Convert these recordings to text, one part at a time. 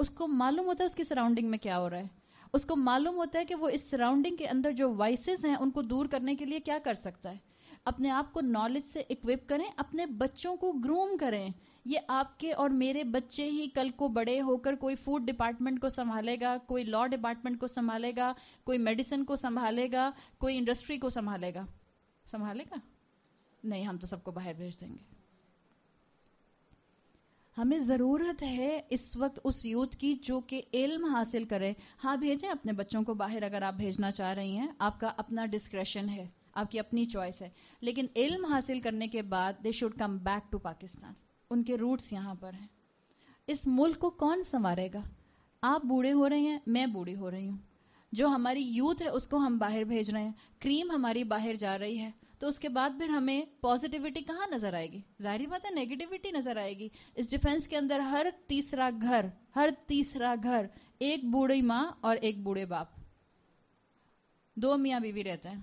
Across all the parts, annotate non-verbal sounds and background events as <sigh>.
उसको मालूम होता है उसकी सराउंडिंग में क्या हो रहा है उसको मालूम होता है कि वो इस सराउंडिंग के अंदर जो वॉइसेस हैं उनको दूर करने के लिए क्या कर सकता है अपने आप को नॉलेज से इक्विप करें अपने बच्चों को ग्रूम करें ये आपके और मेरे बच्चे ही कल को बड़े होकर कोई फूड डिपार्टमेंट को संभालेगा कोई लॉ डिपार्टमेंट को संभालेगा कोई मेडिसिन को संभालेगा कोई इंडस्ट्री को संभालेगा संभालेगा नहीं हम तो सबको बाहर भेज देंगे हमें ज़रूरत है इस वक्त उस यूथ की जो कि इल्म हासिल करे हाँ भेजें अपने बच्चों को बाहर अगर आप भेजना चाह रही हैं आपका अपना डिस्क्रेशन है आपकी अपनी चॉइस है लेकिन इल्म हासिल करने के बाद they should come back to Pakistan उनके रूट्स यहाँ पर हैं इस मुल्क को कौन संवारेगा आप बूढ़े हो रहे हैं मैं बूढ़ी हो रही हूँ जो हमारी यूथ है उसको हम बाहर भेज रहे हैं क्रीम हमारी बाहर जा रही है तो उसके बाद फिर हमें पॉजिटिविटी कहाँ नजर आएगी जाहिर बात है नेगेटिविटी नजर आएगी इस डिफेंस के अंदर हर तीसरा घर हर तीसरा घर एक बूढ़ी माँ और एक बूढ़े बाप दो मियाँ बीवी रहते हैं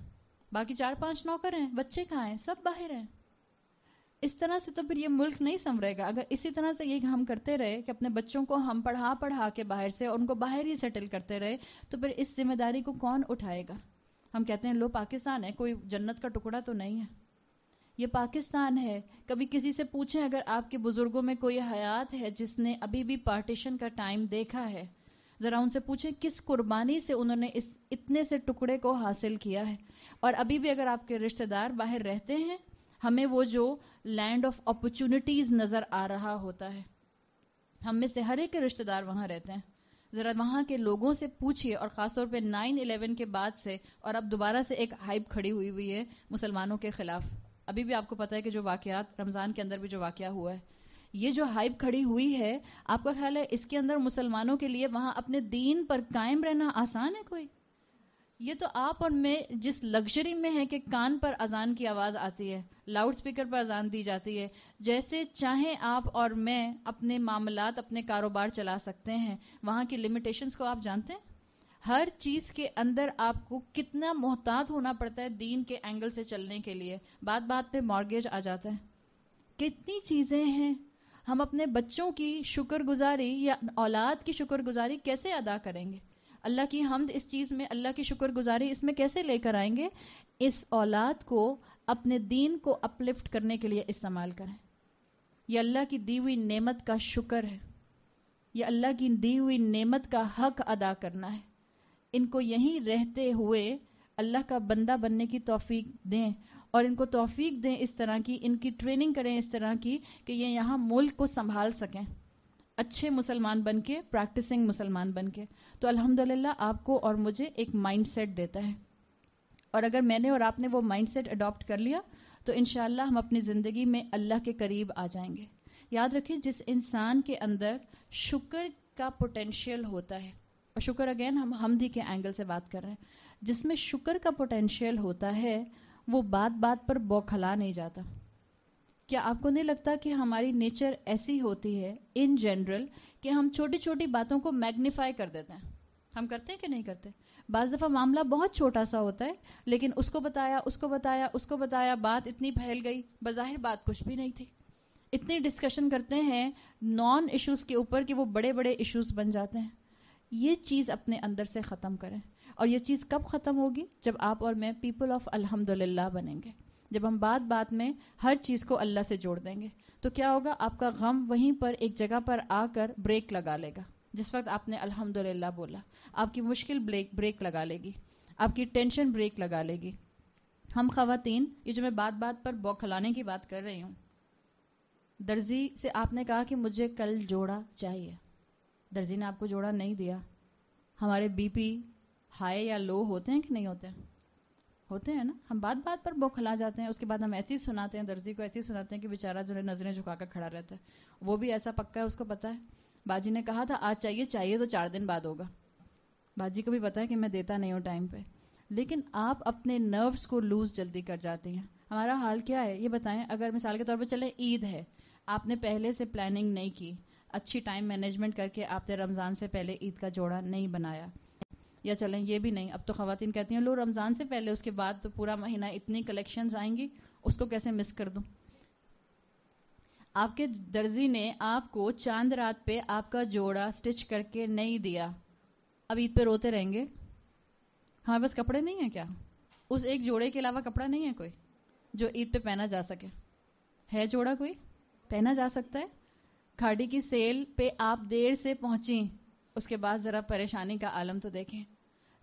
बाकी चार पांच नौकर हैं बच्चे कहाँ हैं सब बाहर हैं इस तरह से तो फिर ये मुल्क नहीं संभरेगा अगर इसी तरह से ये हम करते रहे कि अपने बच्चों को हम पढ़ा पढ़ा के बाहर से और उनको बाहर ही सेटल करते रहे तो फिर इस जिम्मेदारी को कौन उठाएगा हम कहते हैं लो पाकिस्तान है कोई जन्नत का टुकड़ा तो नहीं है ये पाकिस्तान है कभी किसी से पूछें अगर आपके बुजुर्गों में कोई हयात है जिसने अभी भी पार्टीशन का टाइम देखा है जरा उनसे पूछें किस कुर्बानी से उन्होंने इस इतने से टुकड़े को हासिल किया है और अभी भी अगर आपके रिश्तेदार बाहर रहते हैं हमें वो जो लैंड ऑफ अपॉर्चुनिटीज नजर आ रहा होता है हम में से हर एक रिश्तेदार वहां रहते हैं ज़रा वहाँ के लोगों से पूछिए और ख़ासतौर पर नाइन इलेवन के बाद से और अब दोबारा से एक हाइप खड़ी हुई हुई है मुसलमानों के ख़िलाफ़ अभी भी आपको पता है कि जो वाक़ात रमज़ान के अंदर भी जो वाक़ हुआ है ये जो हाइप खड़ी हुई है आपका ख्याल है इसके अंदर मुसलमानों के लिए वहाँ अपने दीन पर कायम रहना आसान है कोई ये तो आप और मैं जिस लग्जरी में है कि कान पर अजान की आवाज़ आती है लाउड स्पीकर पर अजान दी जाती है जैसे चाहे आप और मैं अपने मामलात अपने कारोबार चला सकते हैं वहाँ की लिमिटेशंस को आप जानते हैं हर चीज़ के अंदर आपको कितना मोहतात होना पड़ता है दीन के एंगल से चलने के लिए बात बात पे मॉर्गेज आ जाता है कितनी चीज़ें हैं हम अपने बच्चों की शुक्रगुजारी या औलाद की शुक्रगुजारी कैसे अदा करेंगे अल्लाह की हमद इस चीज़ में अल्लाह की शुक्र गुजारी इसमें कैसे लेकर आएंगे इस औलाद को अपने दीन को अपलिफ्ट करने के लिए इस्तेमाल करें यह अल्लाह की दी हुई नमत का शुक्र है यह अल्लाह की दी हुई नमत का हक अदा करना है इनको यहीं रहते हुए अल्लाह का बंदा बनने की तोफ़ी दें और इनको तोफीक दें इस तरह की इनकी ट्रेनिंग करें इस तरह की कि ये यहाँ मुल्क को संभाल सकें अच्छे मुसलमान बन के प्रैक्टिसिंग मुसलमान बन के तो अल्हम्दुलिल्लाह आपको और मुझे एक माइंडसेट देता है और अगर मैंने और आपने वो माइंडसेट अडॉप्ट कर लिया तो इन हम अपनी ज़िंदगी में अल्लाह के करीब आ जाएंगे याद रखिए जिस इंसान के अंदर शुक्र का पोटेंशियल होता है और शुक्र अगेन हम हमदी के एंगल से बात कर रहे हैं जिसमें शुक्र का पोटेंशियल होता है वो बात बात पर बौखला नहीं जाता क्या आपको नहीं लगता कि हमारी नेचर ऐसी होती है इन जनरल कि हम छोटी छोटी बातों को मैग्निफाई कर देते हैं हम करते हैं कि नहीं करते बज दफ़ा मामला बहुत छोटा सा होता है लेकिन उसको बताया उसको बताया उसको बताया बात इतनी फैल गई बज़ाहिर बात कुछ भी नहीं थी इतनी डिस्कशन करते हैं नॉन इश्यूज़ के ऊपर कि वो बड़े बड़े इश्यूज़ बन जाते हैं ये चीज़ अपने अंदर से ख़त्म करें और ये चीज़ कब ख़त्म होगी जब आप और मैं पीपल ऑफ अल्हम्दुलिल्लाह बनेंगे जब हम बात बात में हर चीज़ को अल्लाह से जोड़ देंगे तो क्या होगा आपका गम वहीं पर एक जगह पर आकर ब्रेक लगा लेगा जिस वक्त आपने अल्हम्दुलिल्लाह बोला आपकी मुश्किल ब्रेक ब्रेक लगा लेगी आपकी टेंशन ब्रेक लगा लेगी हम खातन ये जो मैं बात बात पर बौखलाने की बात कर रही हूँ दर्जी से आपने कहा कि मुझे कल जोड़ा चाहिए दर्जी ने आपको जोड़ा नहीं दिया हमारे बीपी हाई या लो होते हैं कि नहीं होते हैं? होते हैं ना हम बात बात पर बौखला जाते हैं उसके बाद हम ऐसी सुनाते हैं दर्जी को ऐसी सुनाते हैं कि बेचारा जो है नजरें झुका कर खड़ा रहता है वो भी ऐसा पक्का है उसको पता है बाजी ने कहा था आज चाहिए चाहिए तो चार दिन बाद होगा बाजी को भी पता है कि मैं देता नहीं हूँ टाइम पर लेकिन आप अपने नर्व्स को लूज जल्दी कर जाते हैं हमारा हाल क्या है ये बताएं अगर मिसाल के तौर पर चले ईद है आपने पहले से प्लानिंग नहीं की अच्छी टाइम मैनेजमेंट करके आपने रमज़ान से पहले ईद का जोड़ा नहीं बनाया या चलें ये भी नहीं अब तो खातन कहती हैं लो रमज़ान से पहले उसके बाद तो पूरा महीना इतनी कलेक्शंस आएंगी उसको कैसे मिस कर दूं आपके दर्जी ने आपको चांद रात पे आपका जोड़ा स्टिच करके नहीं दिया अब ईद पे रोते रहेंगे हमारे पास कपड़े नहीं है क्या उस एक जोड़े के अलावा कपड़ा नहीं है कोई जो ईद पे पहना जा सके है जोड़ा कोई पहना जा सकता है खाड़ी की सेल पे आप देर से पहुंची उसके बाद ज़रा परेशानी का आलम तो देखें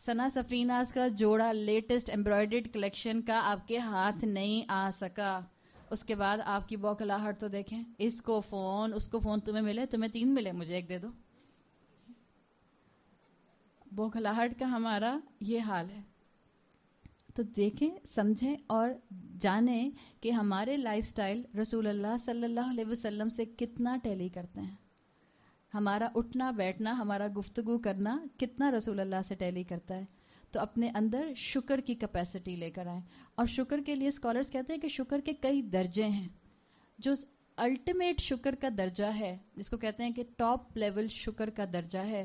सना सफीनास का जोड़ा लेटेस्ट एम्ब्रॉयडर्ड कलेक्शन का आपके हाथ नहीं आ सका उसके बाद आपकी बौखलाहट तो देखें इसको फोन उसको फोन तुम्हें मिले तुम्हें तीन मिले मुझे एक दे दो बौखलाहट का हमारा ये हाल है तो देखें समझें और जानें कि हमारे लाइफस्टाइल रसूल अल्लाह सल्लल्लाहु अलैहि वसल्लम से कितना टैली करते हैं हमारा उठना बैठना हमारा गुफ्तगु करना कितना रसूल अल्लाह से टैली करता है तो अपने अंदर शुक्र की कैपेसिटी लेकर आए और शुक्र के लिए स्कॉलर्स कहते हैं कि शुक्र के कई दर्जे हैं जो अल्टीमेट शुक्र का दर्जा है जिसको कहते हैं कि टॉप लेवल शुक्र का दर्जा है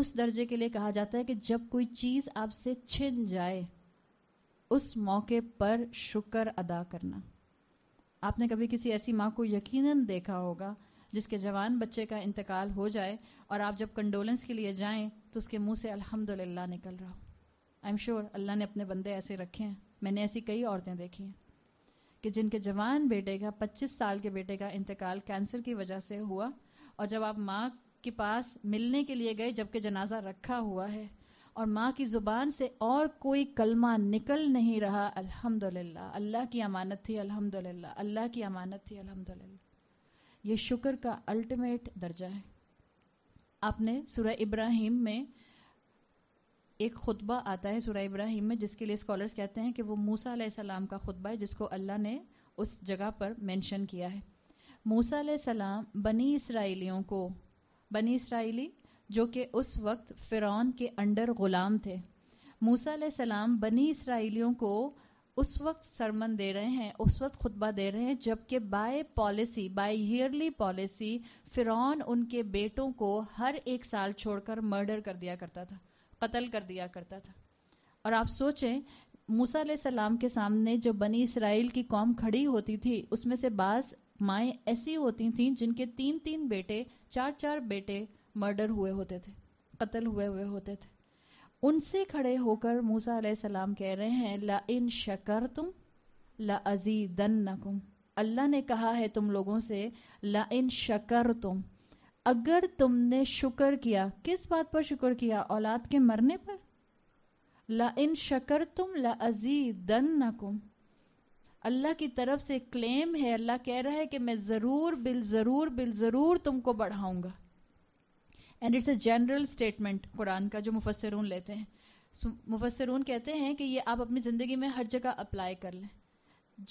उस दर्जे के लिए कहा जाता है कि जब कोई चीज आपसे छिन जाए उस मौके पर शुक्र अदा करना आपने कभी किसी ऐसी माँ को यकीनन देखा होगा जिसके जवान बच्चे का इंतकाल हो जाए और आप जब कंडोलेंस के लिए जाएं तो उसके मुंह से अल्हम्दुलिल्लाह निकल रहा हो आई एम श्योर अल्लाह ने अपने बंदे ऐसे रखे हैं मैंने ऐसी कई औरतें देखी हैं कि जिनके जवान बेटे का 25 साल के बेटे का इंतकाल कैंसर की वजह से हुआ और जब आप माँ के पास मिलने के लिए गए जबकि जनाजा रखा हुआ है और माँ की ज़ुबान से और कोई कलमा निकल नहीं रहा अल्हम्दुलिल्लाह अल्लाह की अमानत थी अल्हम्दुलिल्लाह अल्लाह की अमानत थी अल्हम्दुलिल्लाह ये शुक्र का अल्टीमेट दर्जा है आपने सूर्य इब्राहिम में एक खुतबा आता है सूर्य इब्राहिम में जिसके लिए स्कॉलर्स कहते हैं कि वो मूसा सलाम का खुतबा है जिसको अल्लाह ने उस जगह पर मेंशन किया है मूसा सलाम बनी इसराइलियों को बनी इसराइली जो कि उस वक्त फ़िरौन के अंडर ग़ुलाम थे मूसा सलाम बनी इसराइलियों को उस वक्त सरमन दे रहे हैं उस वक्त खुतबा दे रहे हैं जबकि by policy by early policy फिरौन उनके बेटों को हर एक साल छोड़कर मर्डर कर दिया करता था कत्ल कर दिया करता था और आप सोचें मूसा सलाम के सामने जो बनी इसराइल की कौम खड़ी होती थी उसमें से बास माए ऐसी होती थी जिनके तीन तीन बेटे चार चार बेटे मर्डर हुए होते थे कत्ल हुए हुए होते थे उनसे खड़े होकर मूसा सलाम कह रहे हैं ला इन शकर तुम ला नकुम अल्लाह ने कहा है तुम लोगों से ला इन शकर तुम अगर तुमने शुक्र किया किस बात पर शुक्र किया औलाद के मरने पर ला इन शकर तुम ला नकुम अल्लाह की तरफ से क्लेम है अल्लाह कह रहा है कि मैं ज़रूर बिल ज़रूर बिल ज़रूर तुमको बढ़ाऊंगा and it's a general statement Quran का जो मुफसरून लेते हैं so, मुफसरून कहते हैं कि ये आप अपनी ज़िंदगी में हर जगह अप्लाई कर लें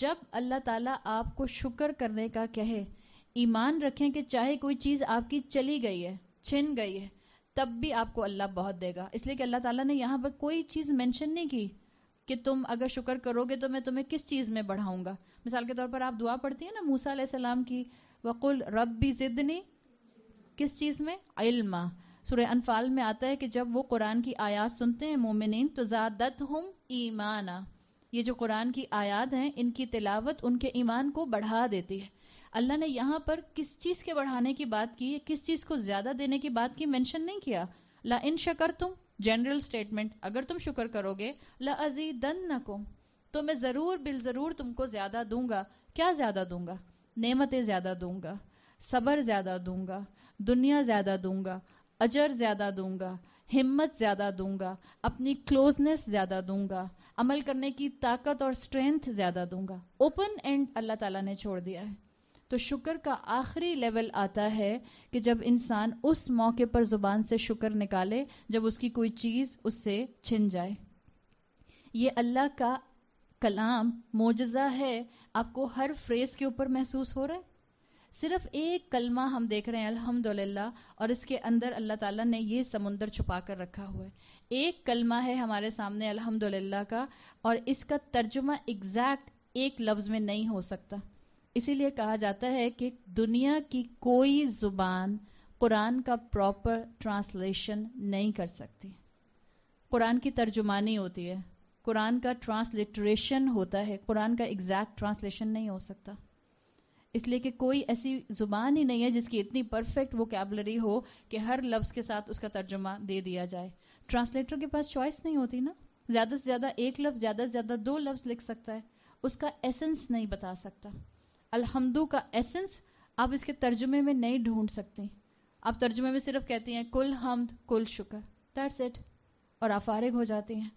जब अल्लाह ताला आपको शुक्र करने का कहे ईमान रखें कि चाहे कोई चीज़ आपकी चली गई है छिन गई है तब भी आपको अल्लाह बहुत देगा इसलिए कि अल्लाह ताला ने यहाँ पर कोई चीज़ मेंशन नहीं की कि तुम अगर शुक्र करोगे तो मैं तुम्हें किस चीज़ में बढ़ाऊंगा मिसाल के तौर पर आप दुआ पढ़ती हैं ना मूसा सलाम की वक़ुल रब भी ज़िदनी किस चीज़ में इल्म सुर अनफाल में आता है कि जब वो कुरान की आयात सुनते हैं मोमिन तो ज़्यादत हम ईमाना ये जो कुरान की आयात हैं इनकी तिलावत उनके ईमान को बढ़ा देती है अल्लाह ने यहाँ पर किस चीज़ के बढ़ाने की बात की किस चीज़ को ज़्यादा देने की बात की मेंशन नहीं किया ला इन शकर तुम जनरल स्टेटमेंट अगर तुम शुक्र करोगे ला अजी अजीदन्नकुम तो मैं ज़रूर बिल ज़रूर तुमको ज़्यादा दूंगा क्या ज़्यादा दूंगा नेमतें ज़्यादा दूंगा सबर ज़्यादा दूंगा दुनिया ज़्यादा दूंगा अजर ज़्यादा दूंगा हिम्मत ज़्यादा दूंगा अपनी क्लोजनेस ज़्यादा दूंगा अमल करने की ताकत और स्ट्रेंथ ज़्यादा दूंगा ओपन एंड अल्लाह ताला ने छोड़ दिया है तो शुक्र का आखिरी लेवल आता है कि जब इंसान उस मौके पर ज़ुबान से शुक्र निकाले जब उसकी कोई चीज़ उससे छिन जाए ये अल्लाह का कलाम मोजा है आपको हर फ्रेज के ऊपर महसूस हो रहा है सिर्फ एक कलमा हम देख रहे हैं अल्हम्दुलिल्लाह और इसके अंदर अल्लाह ताला ने ये समुंदर छुपा कर रखा हुआ है एक कलमा है हमारे सामने अल्हम्दुलिल्लाह का और इसका तर्जुमा एग्जैक्ट एक लफ्ज में नहीं हो सकता इसीलिए कहा जाता है कि दुनिया की कोई जुबान कुरान का प्रॉपर ट्रांसलेशन नहीं कर सकती कुरान की तर्जुमानी होती है कुरान का ट्रांसलिटरेशन होता है कुरान का एग्जैक्ट ट्रांसलेशन नहीं हो सकता इसलिए कि कोई ऐसी जुबान ही नहीं है जिसकी इतनी परफेक्ट वोकेबलरी हो कि हर लफ्ज़ के साथ उसका तर्जुमा दे दिया जाए ट्रांसलेटर के पास चॉइस नहीं होती ना ज़्यादा से ज़्यादा एक लफ्ज़ ज़्यादा से ज़्यादा दो लफ्ज़ लिख सकता है उसका एसेंस नहीं बता सकता अलहमदू का एसेंस आप इसके तर्जुमे में नहीं ढूंढ सकते आप तर्जुमे में सिर्फ कहती हैं कुल हमद कुल शुक्र दैट्स इट और आप फारिग हो जाती हैं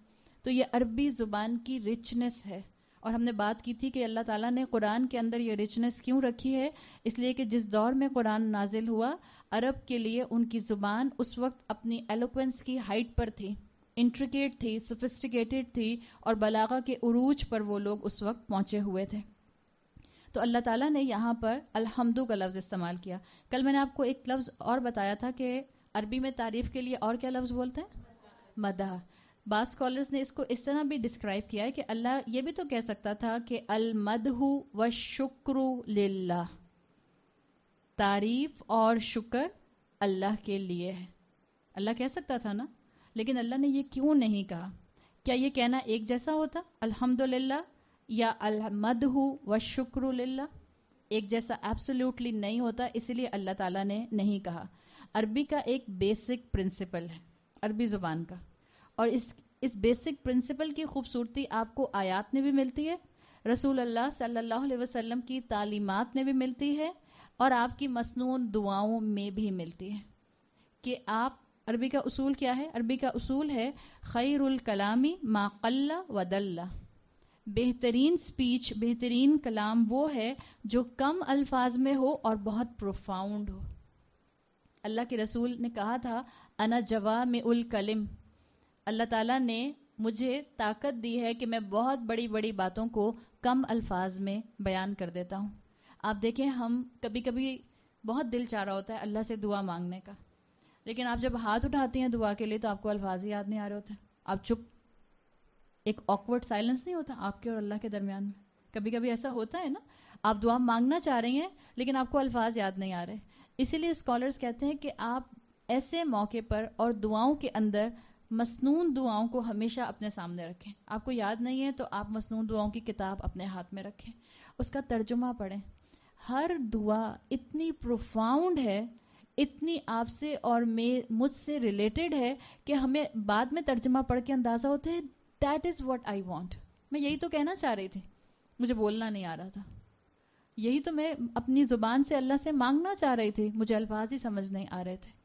तो ये अरबी ज़ुबान की रिचनेस है और हमने बात की थी कि अल्लाह ताला ने कुरान के अंदर ये रिचनेस क्यों रखी है इसलिए कि जिस दौर में कुरान नाजिल हुआ अरब के लिए उनकी ज़ुबान उस वक्त अपनी एलोक्वेंस की हाइट पर थी इंट्रिकेट थी सोफिस्टिकेटेड थी और बलागा के उरूज पर वो लोग उस वक्त पहुंचे हुए थे तो अल्लाह ताला ने यहाँ पर अलहमदू का लफ्ज़ इस्तेमाल किया कल मैंने आपको एक लफ्ज़ और बताया था कि अरबी में तारीफ के लिए और क्या लफ्ज़ बोलते हैं मदह बाद स्कॉलर्स ने इसको इस तरह भी डिस्क्राइब किया है कि अल्लाह ये भी तो कह सकता था कि अल मदहू व शुक्र लिल्लाह तारीफ और शुक्र अल्लाह के लिए है अल्लाह कह सकता था ना लेकिन अल्लाह ने ये क्यों नहीं कहा क्या ये कहना एक जैसा होता अल्हम्दुलिल्लाह या अल मदहू व शुक्र लिल्लाह एक जैसा एब्सोल्युटली नहीं होता इसीलिए अल्लाह ताला ने नहीं कहा अरबी का एक बेसिक प्रिंसिपल है अरबी ज़ुबान का और इस इस बेसिक प्रिंसिपल की खूबसूरती आपको आयात में भी मिलती है रसूल अल्लाह सल्लल्लाहु अलैहि वसल्लम की तालीमात में भी मिलती है और आपकी मसनून दुआओं में भी मिलती है कि आप अरबी का उसूल क्या है अरबी का उसूल है खैरुल कलामी माकल्ला वदल्ला बेहतरीन स्पीच बेहतरीन कलाम वो है जो कम अल्फाज में हो और बहुत प्रोफाउंड हो अल्लाह के रसूल ने कहा था अना जवा में उल कलिम अल्लाह ताला ने मुझे ताकत दी है कि मैं बहुत बड़ी बड़ी बातों को कम अल्फाज में बयान कर देता हूँ आप देखें हम कभी कभी बहुत दिल चाह रहा होता है अल्लाह से दुआ मांगने का लेकिन आप जब हाथ उठाते हैं दुआ के लिए तो आपको अल्फाज याद नहीं आ रहे होते आप चुप एक ऑकवर्ड साइलेंस नहीं होता आपके और अल्लाह के दरमियान में कभी कभी ऐसा होता है ना आप दुआ मांगना चाह रही हैं लेकिन आपको अल्फाज याद नहीं आ रहे इसीलिए स्कॉलर्स कहते हैं कि आप ऐसे मौके पर और दुआओं के अंदर मसनून दुआओं को हमेशा अपने सामने रखें आपको याद नहीं है तो आप मसनून दुआओं की किताब अपने हाथ में रखें उसका तर्जुमा पढ़ें हर दुआ इतनी प्रोफाउंड है इतनी आपसे और मे मुझसे रिलेटेड है कि हमें बाद में तर्जमा पढ़ के अंदाज़ा होता है that is what I want मैं यही तो कहना चाह रही थी मुझे बोलना नहीं आ रहा था यही तो मैं अपनी ज़ुबान से अल्लाह से मांगना चाह रही थी मुझे अल्फाज ही समझ नहीं आ रहे थे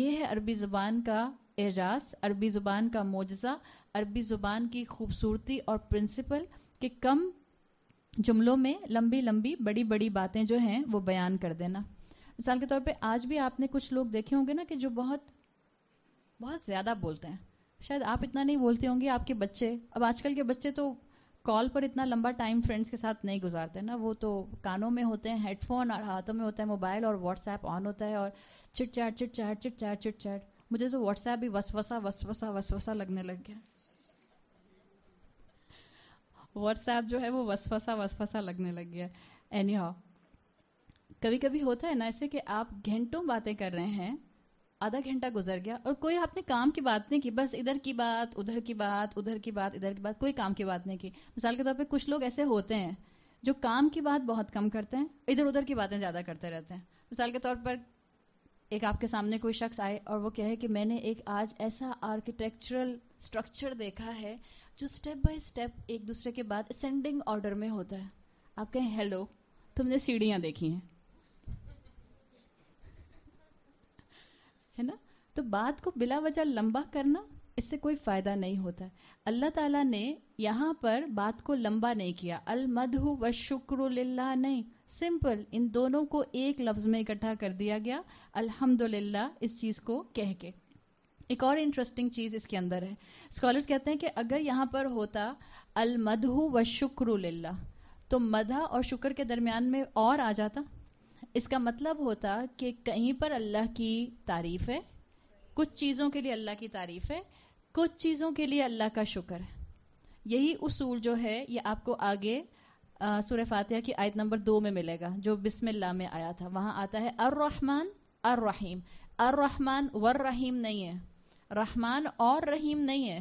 ये है अरबी ज़ुबान का एजाज अरबी ज़ुबान का मोजा अरबी ज़ुबान की खूबसूरती और प्रिंसिपल के कम जुमलों में लंबी लंबी बड़ी बड़ी बातें जो हैं वो बयान कर देना मिसाल के तौर पे आज भी आपने कुछ लोग देखे होंगे ना कि जो बहुत बहुत ज़्यादा बोलते हैं शायद आप इतना नहीं बोलते होंगे आपके बच्चे अब आजकल के बच्चे तो कॉल पर इतना लंबा टाइम फ्रेंड्स के साथ नहीं गुजारते ना वो तो कानों में होते हैं हेडफोन और हाथों में होता है मोबाइल और व्हाट्सएप ऑन होता है और chit chat chit chat chit chat chit chat मुझे जो तो व्हाट्सएप भी वसवसा वसवसा वसवसा लगने लग गया व्हाट्सएप जो है वो वसवसा वसवसा लगने लग गया एनी हाउ कभी कभी होता है ना ऐसे कि आप घंटों बातें कर रहे हैं आधा घंटा गुजर गया और कोई आपने काम की बात नहीं की बस इधर की बात उधर की बात उधर की बात इधर की बात कोई काम की बात नहीं की मिसाल के तौर पे कुछ लोग ऐसे होते हैं जो काम की बात बहुत कम करते हैं इधर उधर की बातें ज्यादा करते रहते हैं मिसाल के तौर पर एक आपके सामने कोई शख्स आए और वो कहे कि मैंने एक आज ऐसा आर्किटेक्चरल स्ट्रक्चर देखा है जो स्टेप बाय स्टेप एक दूसरे के बाद असेंडिंग ऑर्डर में होता है आप कहें हेलो तुमने सीढ़ियां देखी हैं <laughs> है ना तो बात को बिला वजह लंबा करना इससे कोई फ़ायदा नहीं होता अल्लाह ताला ने यहाँ पर बात को लंबा नहीं किया अल मधु व शुक्र नहीं सिंपल इन दोनों को एक लफ्ज में इकट्ठा कर दिया गया अल्हम्दुलिल्लाह इस चीज को कह के एक और इंटरेस्टिंग चीज इसके अंदर है स्कॉलर्स कहते हैं कि अगर यहाँ पर होता अल मधु व शुक्र तो मधा और शुक्र के दरमियान में और आ जाता इसका मतलब होता कि कहीं पर अल्लाह की तारीफ है कुछ चीज़ों के लिए अल्लाह की तारीफ है कुछ चीज़ों के लिए अल्लाह का शुक्र है यही उसूल जो है ये आपको आगे सूर्य फातिहा की आयत नंबर दो में मिलेगा जो बिस्मिल्लाह में आया था वहां आता है अर रहमान अर रहीम अर रहमान वर रहीम नहीं है रहमान और रहीम नहीं है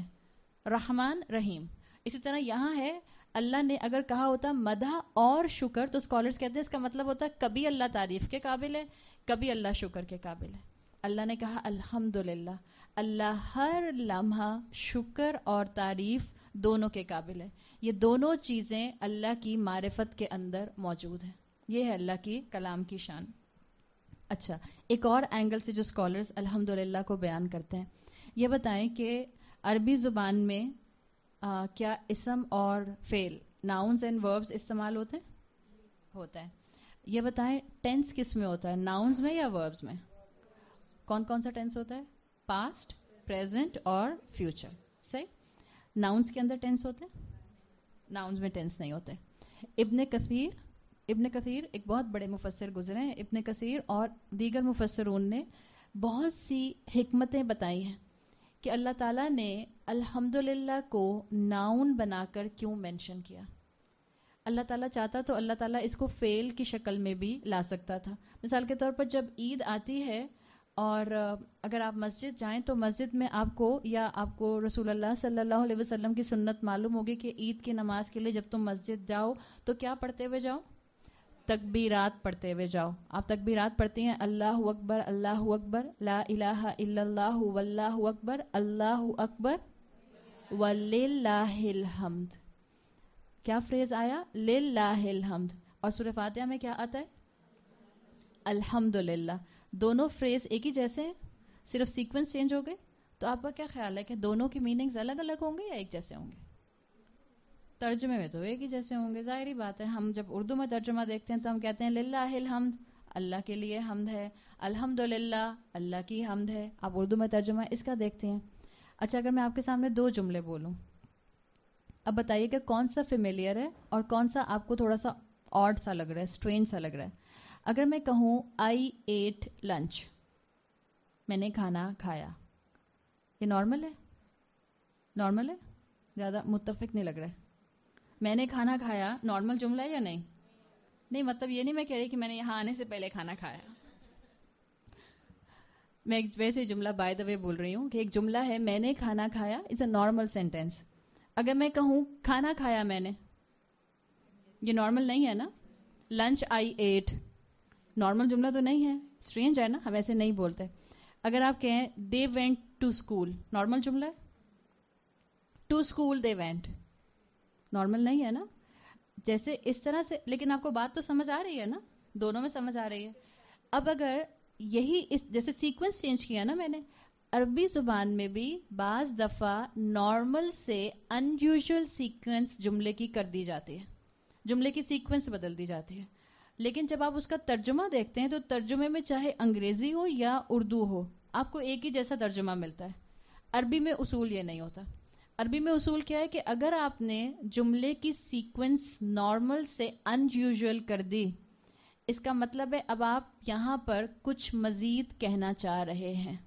रहमान रहीम इसी तरह यहाँ है अल्लाह ने अगर कहा होता मदा और शुक्र तो स्कॉलर्स कहते हैं इसका मतलब होता कभी अल्लाह तारीफ के काबिल है कभी अल्लाह शुक्र के काबिल है अल्लाह ने कहा अल्हम्दुलिल्लाह अल्लाह हर लम्हा शुक्र और तारीफ दोनों के काबिल है ये दोनों चीज़ें अल्लाह की मारिफत के अंदर मौजूद है ये है अल्लाह की कलाम की शान अच्छा एक और एंगल से जो स्कॉलर्स अल्हम्दुलिल्लाह को बयान करते हैं ये बताएं कि अरबी ज़ुबान में आ, क्या इसम और फेल नाउन्स एंड वर्ब्स इस्तेमाल होते हैं होता है ये बताएं टेंस किस में होता है नाउन्स में या वर्ब्स में कौन कौन सा टेंस होता है पास्ट प्रेजेंट और फ्यूचर सही नाउन्स के अंदर टेंस होते हैं नाउन्स में टेंस नहीं होते इब्न कसीर इब्न कसीर एक बहुत बड़े मुफसर गुजरे हैं इब्न कसीर और दीगर मुफसरून ने बहुत सी हमतें बताई हैं कि अल्लाह ताला ने अल्हम्दुलिल्लाह को नाउन बनाकर क्यों मेंशन किया अल्लाह ताला चाहता तो अल्लाह ताला इसको फेल की शक्ल में भी ला सकता था मिसाल के तौर पर जब ईद आती है और अगर आप मस्जिद जाएं तो मस्जिद में आपको या आपको रसूलुल्लाह सल्लल्लाहु अलैहि वसल्लम की सुन्नत मालूम होगी कि ईद की नमाज के लिए जब तुम मस्जिद जाओ तो क्या पढ़ते हुए जाओ तकबीरात पढ़ते हुए जाओ आप तकबीरात पढ़ती हैं अल्लाह अकबर अल्लाह अकबर लाला अकबर अल्लाह अकबर वलिल्लाहिल क्या फ्रेज आया लिल्लाहिल और सूर्य में क्या आता है अल्हम्दुलिल्लाह दोनों फ्रेज एक ही जैसे हैं सिर्फ सीक्वेंस चेंज हो गए तो आपका क्या ख्याल है कि दोनों की मीनिंग्स अलग अलग होंगे या एक जैसे होंगे तर्जमे में तो एक ही जैसे होंगे जाहिर बात है हम जब उर्दू में तर्जमा देखते हैं तो हम कहते हैं लाहिल हमद अल्लाह के लिए हमद है अल्हम्दुलिल्लाह अल्लाह की हमद है आप उर्दू में तर्जुमा इसका देखते हैं अच्छा अगर मैं आपके सामने दो जुमले बोलूं अब बताइए कि कौन सा फेमिलियर है और कौन सा आपको थोड़ा सा ऑड सा लग रहा है स्ट्रेंज सा लग रहा है अगर मैं कहूँ आई एट लंच मैंने खाना खाया ये नॉर्मल है नॉर्मल है ज़्यादा मुतफिक नहीं लग रहा है मैंने खाना खाया नॉर्मल जुमला है या नहीं नहीं मतलब ये नहीं मैं कह रही कि मैंने यहाँ आने से पहले खाना खाया मैं एक वैसे जुमला बाय द वे बोल रही हूँ कि एक जुमला है मैंने खाना खाया इज अ नॉर्मल सेंटेंस अगर मैं कहूँ खाना खाया मैंने ये नॉर्मल नहीं है ना लंच आई एट नॉर्मल जुमला तो नहीं है स्ट्रेंज है ना हम ऐसे नहीं बोलते अगर आप कहें they went to school normal जुमला है to school they went normal नहीं है ना जैसे इस तरह से लेकिन आपको बात तो समझ आ रही है ना दोनों में समझ आ रही है अब अगर यही इस जैसे सीक्वेंस चेंज किया ना मैंने अरबी जुबान में भी बाज दफा नॉर्मल से अनयूजल सीक्वेंस जुमले की कर दी जाती है जुमले की सीक्वेंस बदल दी जाती है लेकिन जब आप उसका तर्जुमा देखते हैं तो तर्जुमे में चाहे अंग्रेजी हो या उर्दू हो आपको एक ही जैसा तर्जुमा मिलता है अरबी में उसूल ये नहीं होता अरबी में उसूल क्या है कि अगर आपने जुमले की सीक्वेंस नॉर्मल से अनयूजल कर दी इसका मतलब है अब आप यहाँ पर कुछ मजीद कहना चाह रहे हैं